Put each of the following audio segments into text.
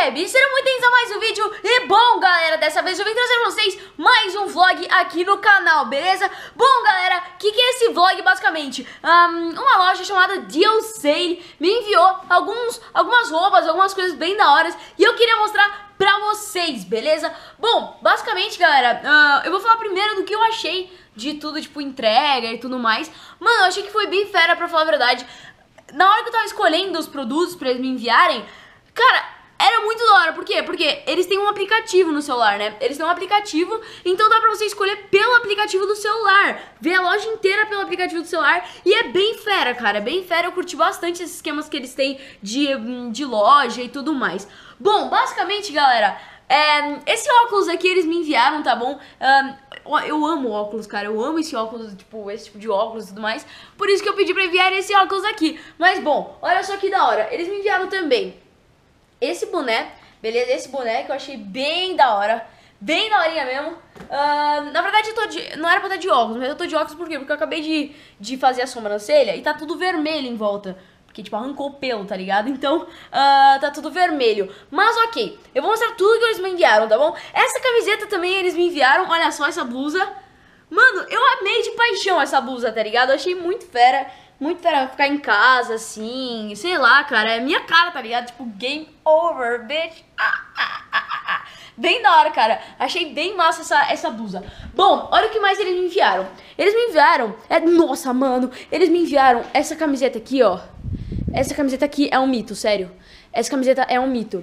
Gabi, sejam muito bem-vindos a mais um vídeo E bom, galera, dessa vez eu vim trazer pra vocês mais um vlog aqui no canal, beleza? Bom, galera, o que, que é esse vlog, basicamente? Um, uma loja chamada Deal Sale me enviou alguns, algumas roupas, algumas coisas bem da hora E eu queria mostrar pra vocês, beleza? Bom, basicamente, galera, uh, eu vou falar primeiro do que eu achei de tudo, tipo, entrega e tudo mais. Mano, eu achei que foi bem fera, pra falar a verdade. Na hora que eu tava escolhendo os produtos pra eles me enviarem, cara, era muito da hora, por quê? Porque eles têm um aplicativo no celular, né? Eles têm um aplicativo, então dá pra você escolher pelo aplicativo do celular. Ver a loja inteira pelo aplicativo do celular. E é bem fera, cara. É bem fera. Eu curti bastante esses esquemas que eles têm de, hum, de loja e tudo mais. Bom, basicamente, galera, é, esse óculos aqui eles me enviaram, tá bom? Um, eu amo óculos, cara. Eu amo esse óculos, tipo, esse tipo de óculos e tudo mais. Por isso que eu pedi pra enviar esse óculos aqui. Mas, bom, olha só que da hora. Eles me enviaram também esse boné, beleza? Esse boné que eu achei bem da hora. Bem da horinha mesmo. Uh, na verdade, eu tô de, não era pra estar de óculos, mas eu tô de óculos por quê? Porque eu acabei de, de fazer a sobrancelha e tá tudo vermelho em volta. Porque, tipo, arrancou o pelo, tá ligado? Então, uh, tá tudo vermelho. Mas, ok. Eu vou mostrar tudo que eles me enviaram, tá bom? Essa camiseta também eles me enviaram. Olha só essa blusa. Mano, eu amei de paixão essa blusa, tá ligado? Eu achei muito fera muito pra ficar em casa, assim, sei lá, cara, é minha cara, tá ligado? Tipo, game over, bitch. Ah ah ah, ah, ah, ah, bem da hora, cara. Achei bem massa essa, essa blusa. Bom, olha o que mais eles me enviaram. Eles me enviaram, é, nossa, mano, eles me enviaram essa camiseta aqui, ó. Essa camiseta aqui é um mito, sério. Essa camiseta é um mito.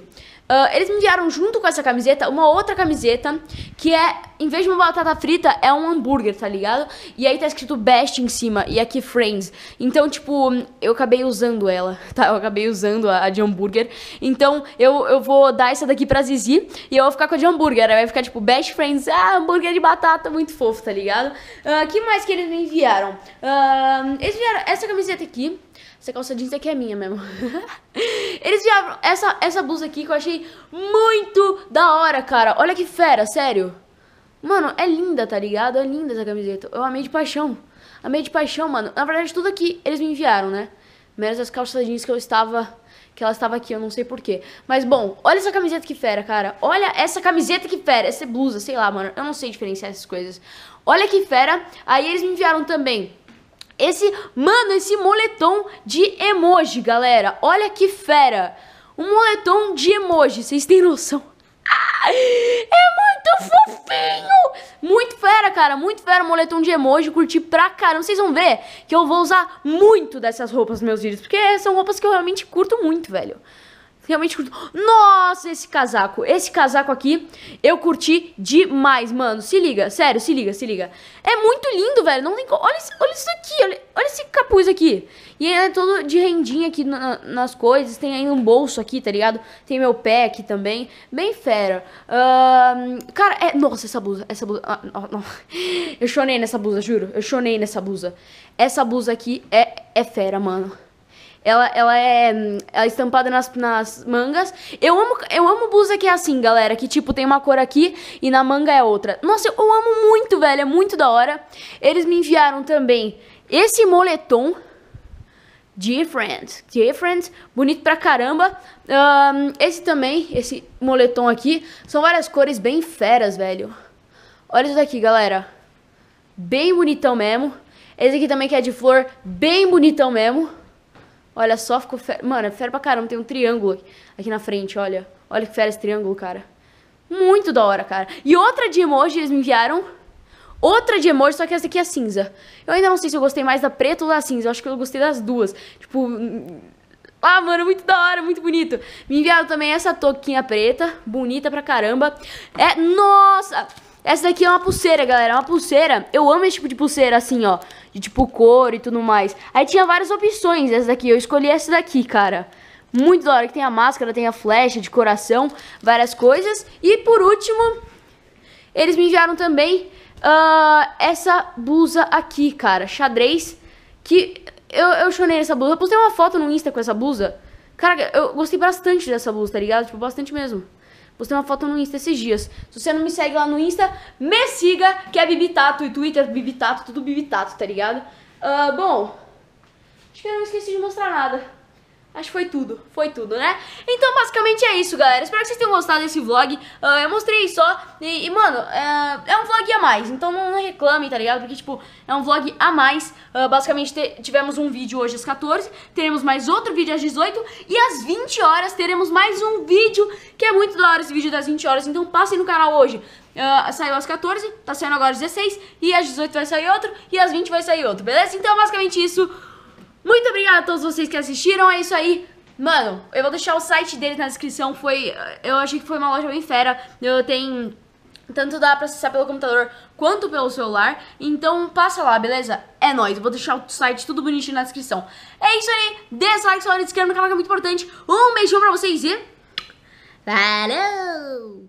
Uh, eles me enviaram junto com essa camiseta uma outra camiseta que é, em vez de uma batata frita, é um hambúrguer, tá ligado? E aí tá escrito Best em cima e aqui Friends. Então, tipo, eu acabei usando ela, tá? Eu acabei usando a, a de hambúrguer. Então, eu, eu vou dar essa daqui pra Zizi e eu vou ficar com a de hambúrguer. Aí vai ficar tipo Best Friends, ah, hambúrguer de batata, muito fofo, tá ligado? Uh, que mais que eles me enviaram? Uh, eles enviaram essa camiseta aqui. Essa calça jeans aqui é minha mesmo. Eles vieram essa, essa blusa aqui que eu achei muito da hora, cara. Olha que fera, sério. Mano, é linda, tá ligado? É linda essa camiseta. Eu amei de paixão. Amei de paixão, mano. Na verdade, tudo aqui eles me enviaram, né? Menos as calças jeans que eu estava... Que ela estava aqui, eu não sei porquê. Mas, bom, olha essa camiseta que fera, cara. Olha essa camiseta que fera. Essa blusa, sei lá, mano. Eu não sei diferenciar essas coisas. Olha que fera. Aí eles me enviaram também esse, mano, esse moletom de emoji, galera. Olha que fera. Um moletom de emoji, vocês têm noção? Ah, é muito fofinho! Muito fera, cara, muito fera o moletom de emoji, curti pra caramba. Vocês vão ver que eu vou usar muito dessas roupas nos meus vídeos, porque são roupas que eu realmente curto muito, velho realmente curto. Nossa, esse casaco. Esse casaco aqui eu curti demais, mano. Se liga, sério, se liga, se liga. É muito lindo, velho. Não tem como. olha, olha isso aqui, olha, olha esse capuz aqui. E ele é todo de rendinha aqui na, nas coisas. Tem ainda um bolso aqui, tá ligado? Tem meu pé aqui também. Bem fera. Uh, cara, é. Nossa, essa blusa. Essa blusa. Ah, não, não. Eu chonei nessa blusa, juro. Eu chonei nessa blusa. Essa blusa aqui é, é fera, mano. Ela, ela é, ela hum, é estampada nas, nas mangas. Eu amo, eu amo blusa que é assim, galera. Que, tipo, tem uma cor aqui e na manga é outra. Nossa, eu amo muito, velho. É muito da hora. Eles me enviaram também esse moletom. Different, different, bonito pra caramba. Um, esse também, esse moletom aqui. São várias cores bem feras, velho. Olha isso daqui, galera. Bem bonitão mesmo. Esse aqui também que é de flor, bem bonitão mesmo. Olha só, ficou fera. Mano, é fera pra caramba. Tem um triângulo aqui na frente, olha. Olha que fera esse triângulo, cara. Muito da hora, cara. E outra de emoji, eles me enviaram. Outra de emoji, só que essa aqui é cinza. Eu ainda não sei se eu gostei mais da preta ou da cinza. Eu acho que eu gostei das duas. Tipo. Ah, mano, muito da hora, muito bonito. Me enviaram também essa touquinha preta, bonita pra caramba. É, nossa! Essa daqui é uma pulseira, galera. É uma pulseira. Eu amo esse tipo de pulseira, assim, ó. De tipo cor e tudo mais. Aí tinha várias opções essa daqui. Eu escolhi essa daqui, cara. Muito da hora que tem a máscara, tem a flecha de coração, várias coisas. E por último, eles me enviaram também uh, essa blusa aqui, cara. Xadrez. Que eu, eu chonei essa blusa. Eu postei uma foto no Insta com essa blusa. Cara, eu gostei bastante dessa blusa, tá ligado? Tipo, bastante mesmo. Postei uma foto no Insta esses dias. Se você não me segue lá no Insta, me siga, que é Bibitato e Twitter, Bibitato, tudo Bibitato, tá ligado? Uh, bom, acho que eu não esqueci de mostrar nada. Acho que foi tudo, foi tudo, né? Então, basicamente é isso, galera. Espero que vocês tenham gostado desse vlog. Uh, eu mostrei só. E, e mano, uh, é um vlog a mais. Então não, não reclame, tá ligado? Porque, tipo, é um vlog a mais. Ah, basicamente, tivemos um vídeo hoje às 14. Teremos mais outro vídeo às 18. E às 20 horas teremos mais um vídeo é muito da hora esse vídeo das 20 horas, então passem no canal hoje. Uh, saiu às 14, tá saindo agora às 16, e às 18 vai sair outro, e às 20 vai sair outro, beleza? Então, basicamente isso. Muito obrigada a todos vocês que assistiram, é isso aí. Mano, eu vou deixar o site deles na descrição, foi... Eu achei que foi uma loja bem fera, eu tenho... Tanto dá pra acessar pelo computador quanto pelo celular. Então passa lá, beleza? É nóis. Vou deixar o site tudo bonitinho na descrição. É isso aí. Dê like, se inscreva no canal que é muito importante. Um beijão pra vocês e... b 喽。